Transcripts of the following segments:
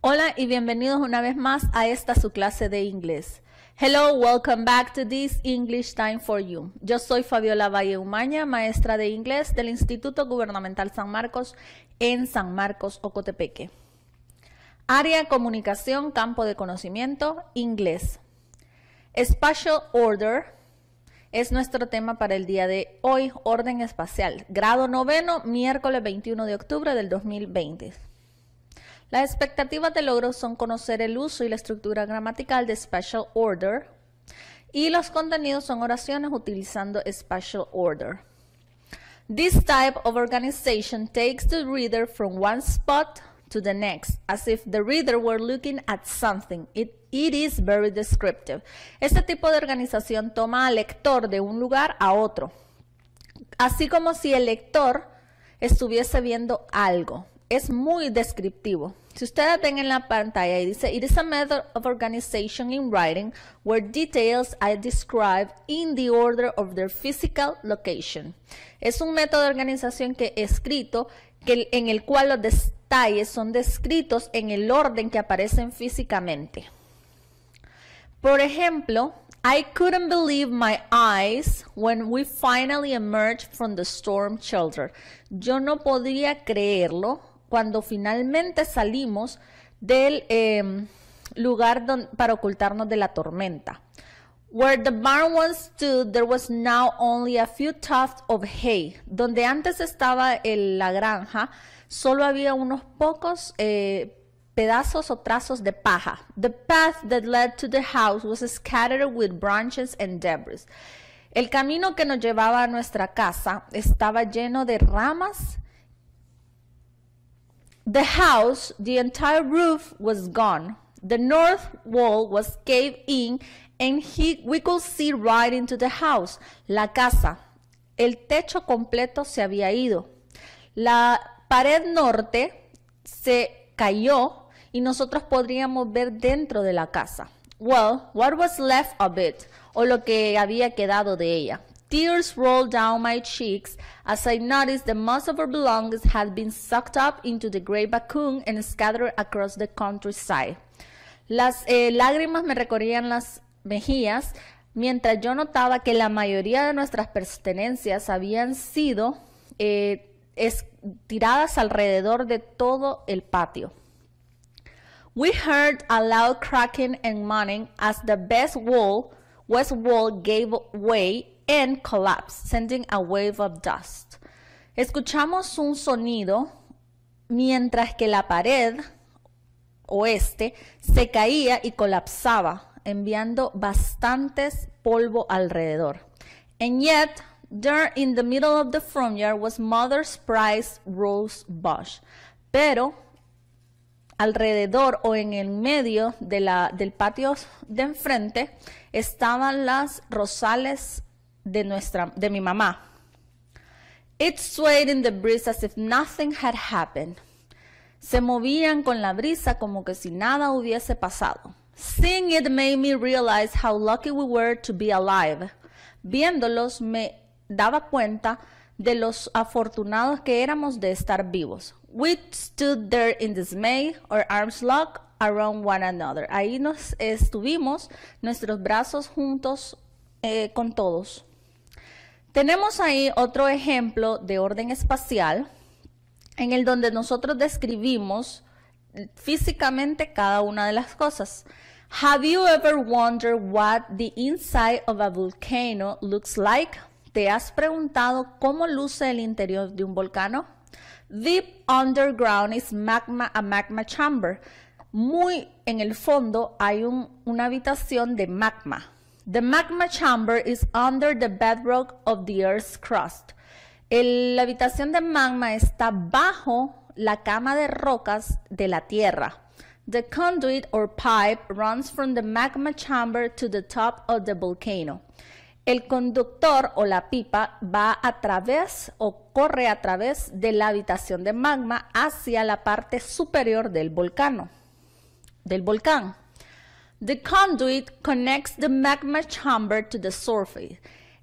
Hola y bienvenidos una vez más a esta su clase de inglés. Hello, welcome back to this English Time for You. Yo soy Fabiola Valle Umaña, maestra de inglés del Instituto Gubernamental San Marcos en San Marcos, Ocotepeque. Área Comunicación, Campo de Conocimiento, Inglés. Spatial Order es nuestro tema para el día de hoy, Orden Espacial, grado noveno, miércoles 21 de octubre del 2020. Las expectativas de logro son conocer el uso y la estructura gramatical de special order y los contenidos son oraciones utilizando special order. This type of organization takes the reader from one spot to the next, as if the reader were looking at something. It, is very descriptive. Este tipo de organización toma al lector de un lugar a otro, así como si el lector estuviese viendo algo es muy descriptivo. Si ustedes ven en la pantalla dice, it is a method of organization in writing where details are described in the order of their physical location. Es un método de organización que escrito que, en el cual los detalles son descritos en el orden que aparecen físicamente. Por ejemplo, I couldn't believe my eyes when we finally emerged from the storm shelter. Yo no podría creerlo cuando finalmente salimos del em, lugar para ocultarnos de la tormenta. Where the barn once stood, there was now only a few tufts of hay. Donde antes estaba el, la granja, solo había unos pocos eh, pedazos o trazos de paja. The path that led to the house was scattered with branches and debris. El camino que nos llevaba a nuestra casa estaba lleno de ramas The house, the entire roof was gone. The north wall was caved in and he, we could see right into the house. La casa. El techo completo se había ido. La pared norte se cayó y nosotros podríamos ver dentro de la casa. Well, what was left of it, o lo que había quedado de ella. Tears rolled down my cheeks as I noticed that most of our belongings had been sucked up into the great bacoon and scattered across the countryside. Las eh, lágrimas me recorrían las mejillas mientras yo notaba que la mayoría de nuestras pertenencias habían sido eh, tiradas alrededor de todo el patio. We heard a loud cracking and moaning as the best wall, west wall gave way and collapse, sending a wave of dust. Escuchamos un sonido mientras que la pared oeste se caía y colapsaba, enviando bastantes polvo alrededor. And yet, there in the middle of the front yard was Mother's Prize Rose Bush. Pero alrededor o en el medio de la, del patio de enfrente estaban las rosales de, nuestra, de mi mamá. It swayed in the breeze as if nothing had happened. Se movían con la brisa como que si nada hubiese pasado. Seeing it made me realize how lucky we were to be alive. Viéndolos me daba cuenta de los afortunados que éramos de estar vivos. We stood there in dismay, our arms locked around one another. Ahí nos estuvimos, nuestros brazos juntos eh, con todos. Tenemos ahí otro ejemplo de orden espacial en el donde nosotros describimos físicamente cada una de las cosas. Have you ever wondered what the inside of a volcano looks like? ¿Te has preguntado cómo luce el interior de un volcán? Deep underground is magma, a magma chamber. Muy en el fondo hay una habitación de magma, The magma chamber is under the bedrock of the Earth's crust. El, la habitación de magma está bajo la cama de rocas de la Tierra. The conduit or pipe runs from the magma chamber to the top of the volcano. El conductor o la pipa va a través o corre a través de la habitación de magma hacia la parte superior del volcán. Del volcán. The conduit connects the magma chamber to the surface.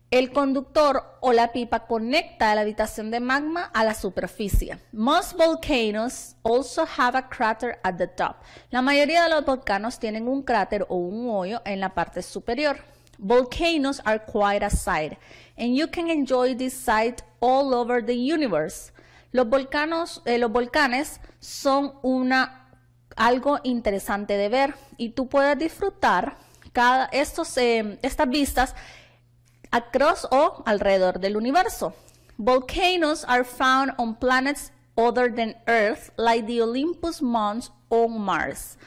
El conductor o la pipa conecta la habitación de magma a la superficie. Most volcanoes also have a crater at the top. La mayoría de los volcanos tienen un cráter o un hoyo en la parte superior. Volcanoes are quite a sight, and you can enjoy this sight all over the universe. Los, volcanos, eh, los volcanes son una algo interesante de ver y tú puedas disfrutar cada, estos, eh, estas vistas across o alrededor del universo. Volcanoes are found on planets other than Earth, like the Olympus Mons on Mars.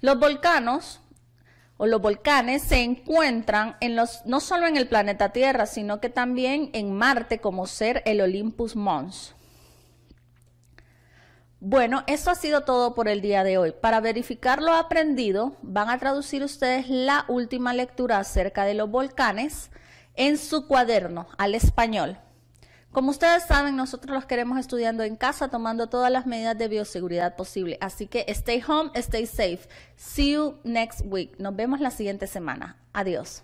Los volcanos o los volcanes se encuentran en los, no solo en el planeta Tierra, sino que también en Marte, como ser el Olympus Mons. Bueno, eso ha sido todo por el día de hoy. Para verificar lo aprendido, van a traducir ustedes la última lectura acerca de los volcanes en su cuaderno al español. Como ustedes saben, nosotros los queremos estudiando en casa, tomando todas las medidas de bioseguridad posible. Así que stay home, stay safe. See you next week. Nos vemos la siguiente semana. Adiós.